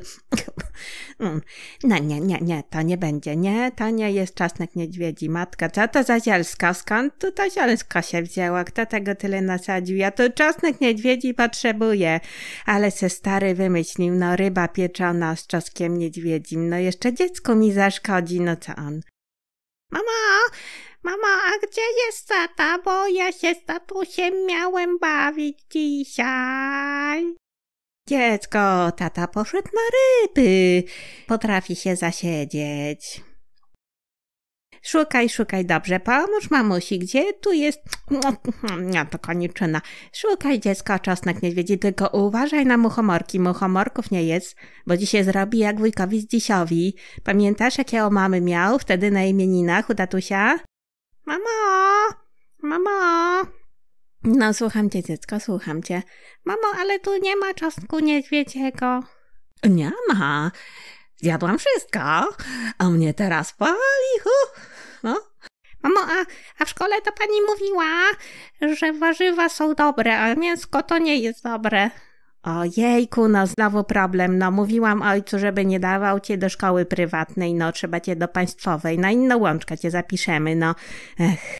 Mm. No nie, nie, nie, to nie będzie, nie, to nie jest czasnek niedźwiedzi, matka, co to za zielska, skąd to ta zielska się wzięła, kto tego tyle nasadził, ja to czosnek niedźwiedzi potrzebuję, ale se stary wymyślił, no ryba pieczona z czosnkiem niedźwiedzim, no jeszcze dziecku mi zaszkodzi, no co on. Mama, mama, a gdzie jest tata, bo ja się z tatusiem miałem bawić dzisiaj. Dziecko, tata poszedł na ryby, potrafi się zasiedzieć. Szukaj, szukaj, dobrze, pomóż mamusi, gdzie tu jest... Nie, to koniczyna. Szukaj dziecko, czosnek niedźwiedzi, tylko uważaj na muchomorki, muchomorków nie jest, bo dzisiaj zrobi jak wujkowi z dzisiowi. Pamiętasz, o mamy miał wtedy na imieninach u tatusia? Mamo! Mamo! No słucham cię dziecko, słucham cię. Mamo, ale tu nie ma czosnku niedźwiedziego. Nie ma. Zjadłam wszystko, a mnie teraz pali. No. Mamo, a, a w szkole to pani mówiła, że warzywa są dobre, a mięsko to nie jest dobre. Ojejku, no znowu problem. No mówiłam ojcu, żeby nie dawał cię do szkoły prywatnej, no trzeba cię do państwowej, na inną łączkę cię zapiszemy, no. Ech.